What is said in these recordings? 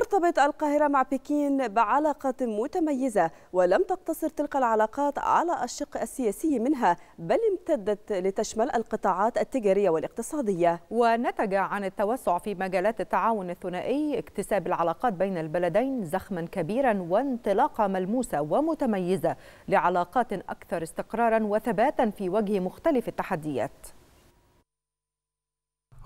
ترتبط القاهرة مع بكين بعلاقة متميزة ولم تقتصر تلك العلاقات على الشق السياسي منها بل امتدت لتشمل القطاعات التجارية والاقتصادية ونتج عن التوسع في مجالات التعاون الثنائي اكتساب العلاقات بين البلدين زخما كبيرا وانطلاقة ملموسة ومتميزة لعلاقات أكثر استقرارا وثباتا في وجه مختلف التحديات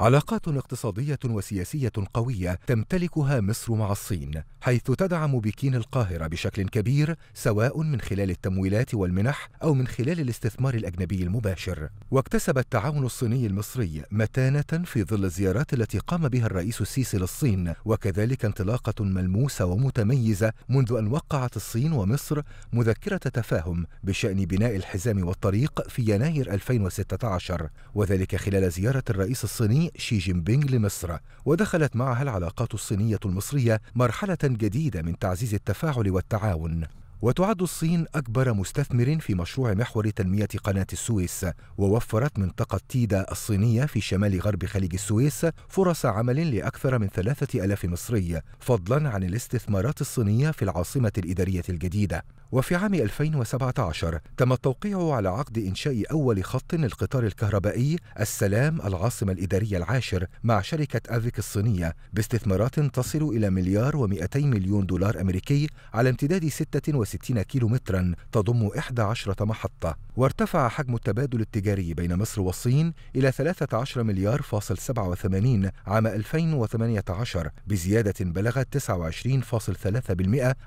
علاقات اقتصادية وسياسية قوية تمتلكها مصر مع الصين، حيث تدعم بكين القاهرة بشكل كبير سواء من خلال التمويلات والمنح أو من خلال الاستثمار الأجنبي المباشر. واكتسب التعاون الصيني المصري متانة في ظل الزيارات التي قام بها الرئيس السيسي للصين، وكذلك انطلاقة ملموسة ومتميزة منذ أن وقعت الصين ومصر مذكرة تفاهم بشأن بناء الحزام والطريق في يناير 2016، وذلك خلال زيارة الرئيس الصيني شي جين بينغ لمصر ودخلت معها العلاقات الصينية المصرية مرحلة جديدة من تعزيز التفاعل والتعاون وتعد الصين أكبر مستثمر في مشروع محور تنمية قناة السويس ووفرت منطقة تيدا الصينية في شمال غرب خليج السويس فرص عمل لأكثر من ثلاثة ألاف مصري فضلا عن الاستثمارات الصينية في العاصمة الإدارية الجديدة وفي عام 2017 تم التوقيع على عقد إنشاء أول خط للقطار الكهربائي السلام العاصمة الإدارية العاشر مع شركة أفيك الصينية باستثمارات تصل إلى مليار و200 مليون دولار أمريكي على امتداد 66 مترا تضم 11 محطة وارتفع حجم التبادل التجاري بين مصر والصين إلى 13 مليار فاصل 87 عام 2018 بزيادة بلغت 29.3%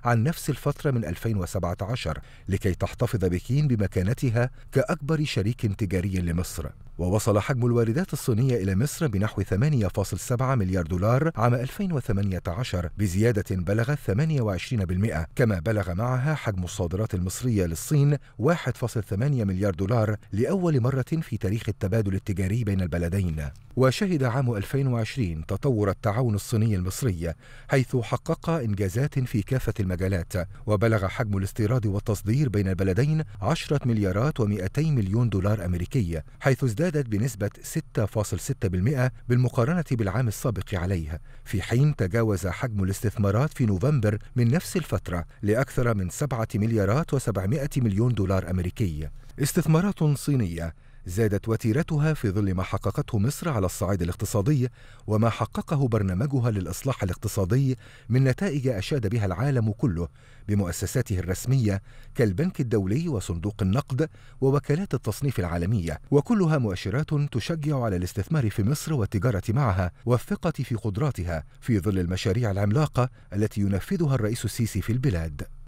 عن نفس الفترة من 2017 2017 لكي تحتفظ بكين بمكانتها كأكبر شريك تجاري لمصر ووصل حجم الواردات الصينية إلى مصر بنحو 8.7 مليار دولار عام 2018 بزيادة بلغت 28% كما بلغ معها حجم الصادرات المصرية للصين 1.8 مليار دولار لأول مرة في تاريخ التبادل التجاري بين البلدين وشهد عام 2020 تطور التعاون الصيني المصري حيث حقق إنجازات في كافة المجالات وبلغ حجم الاستيراد الاستيراد والتصدير بين البلدين 10 مليارات و200 مليون دولار أمريكي حيث ازدادت بنسبة 6.6% بالمقارنة بالعام السابق عليه في حين تجاوز حجم الاستثمارات في نوفمبر من نفس الفترة لأكثر من 7 مليارات و700 مليون دولار أمريكي استثمارات صينية زادت وتيرتها في ظل ما حققته مصر على الصعيد الاقتصادي وما حققه برنامجها للاصلاح الاقتصادي من نتائج اشاد بها العالم كله بمؤسساته الرسميه كالبنك الدولي وصندوق النقد ووكالات التصنيف العالميه وكلها مؤشرات تشجع على الاستثمار في مصر والتجاره معها والثقه في قدراتها في ظل المشاريع العملاقه التي ينفذها الرئيس السيسي في البلاد